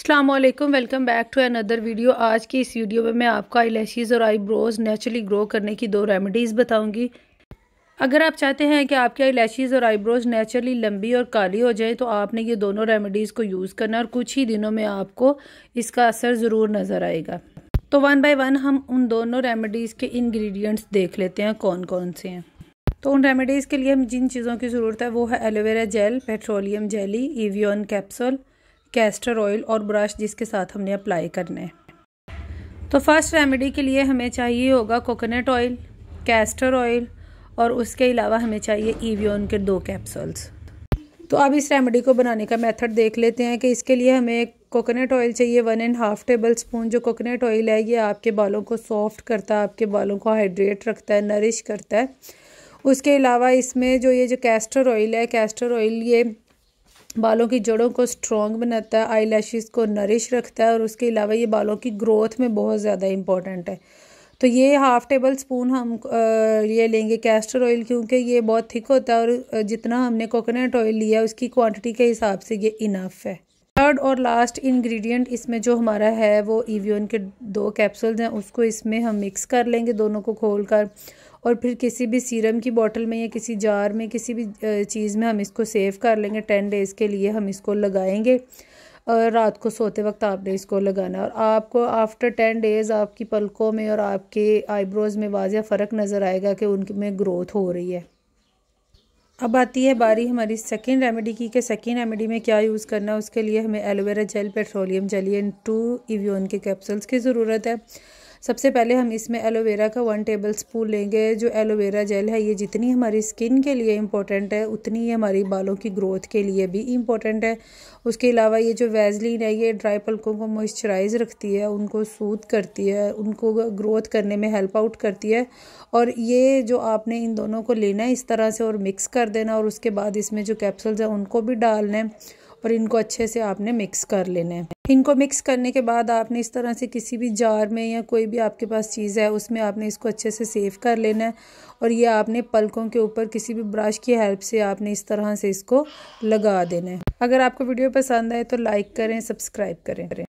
अल्लाम welcome back to another video आज की इस वीडियो में मैं आपको आई लैशेज़ और आईब्रोज़ नेचुरली ग्रो करने की दो रेमेडीज़ बताऊंगी अगर आप चाहते हैं कि आपके आई लैशेज़ और आईब्रोज़ नेचुरली लंबी और काली हो जाए तो आपने ये दोनों रेमेडीज़ को यूज़ करना और कुछ ही दिनों में आपको इसका असर ज़रूर नज़र आएगा तो वन बाई वन हम उन दोनों रेमेडीज़ के इन्ग्रीडियंट्स देख लेते हैं कौन कौन से हैं तो उन रेमेडीज़ के लिए हम जिन चीज़ों की ज़रूरत है वो है aloe vera gel petroleum jelly Evion capsule castor oil और ब्रश जिसके साथ हमने अप्लाई करने तो फर्स्ट रेमेडी के लिए हमें चाहिए होगा कोकोनट ऑयल कैस्टर ऑयल और उसके अलावा हमें चाहिए ईवियन के दो कैप्सूल्स तो अब इस रेमेडी को बनाने का मेथड देख लेते हैं कि इसके लिए हमें कोकोनट ऑयल चाहिए one and half tablespoon जो कोकोनट ऑयल है ये आपके बालों को सॉफ्ट करता है आपके बालों को हाइड्रेट रखता है नरिश करता है उसके अलावा इसमें जो ये जो कैस्टर ऑयल है कैस्टर ऑयल ये बालों की जड़ों को स्ट्रॉन्ग बनाता है आई लैशेज़ को नरिश रखता है और उसके अलावा ये बालों की ग्रोथ में बहुत ज़्यादा इम्पॉर्टेंट है तो ये हाफ़ टेबल स्पून हम ये लेंगे कैस्टर ऑयल क्योंकि ये बहुत थिक होता है और जितना हमने कोकोनट ऑयल लिया उसकी क्वांटिटी के हिसाब से ये इनफ है थर्ड और लास्ट इंग्रेडिएंट इसमें जो हमारा है वो ईवियन के दो कैप्सूल्स हैं उसको इसमें हम मिक्स कर लेंगे दोनों को खोल कर और फिर किसी भी सीरम की बॉटल में या किसी जार में किसी भी चीज़ में हम इसको सेव कर लेंगे टेन डेज़ के लिए हम इसको लगाएंगे और रात को सोते वक्त आपने इसको लगाना और आपको आफ्टर टेन डेज़ आपकी पलकों में और आपके आईब्रोज़ में वाज़ फ़र्क नज़र आएगा कि उनमें ग्रोथ हो रही है अब आती है बारी हमारी सेकेंड रेमेडी की कि सेकेंड रेमेडी में क्या यूज़ करना है उसके लिए हमें aloe vera gel petroleum gel in two Evion के कैप्सूल्स की ज़रूरत है सबसे पहले हम इसमें एलोवेरा का वन टेबल स्पून लेंगे जो एलोवेरा जेल है ये जितनी हमारी स्किन के लिए इम्पोर्टेंट है उतनी ही हमारी बालों की ग्रोथ के लिए भी इम्पोर्टेंट है उसके अलावा ये जो वैजलिन है ये ड्राई पलकों को मॉइस्चराइज रखती है उनको सूद करती है उनको ग्रोथ करने में हेल्प आउट करती है और ये जो आपने इन दोनों को लेना है इस तरह से और मिक्स कर देना और उसके बाद इसमें जो कैप्सल्स हैं उनको भी डालना है और इनको अच्छे से आपने मिक्स कर लेने है इनको मिक्स करने के बाद आपने इस तरह से किसी भी जार में या कोई भी आपके पास चीज़ है उसमें आपने इसको अच्छे से सेव कर लेना है और ये आपने पलकों के ऊपर किसी भी ब्रश की हेल्प से आपने इस तरह से इसको लगा देना है अगर आपको वीडियो पसंद आए तो लाइक करें सब्सक्राइब करें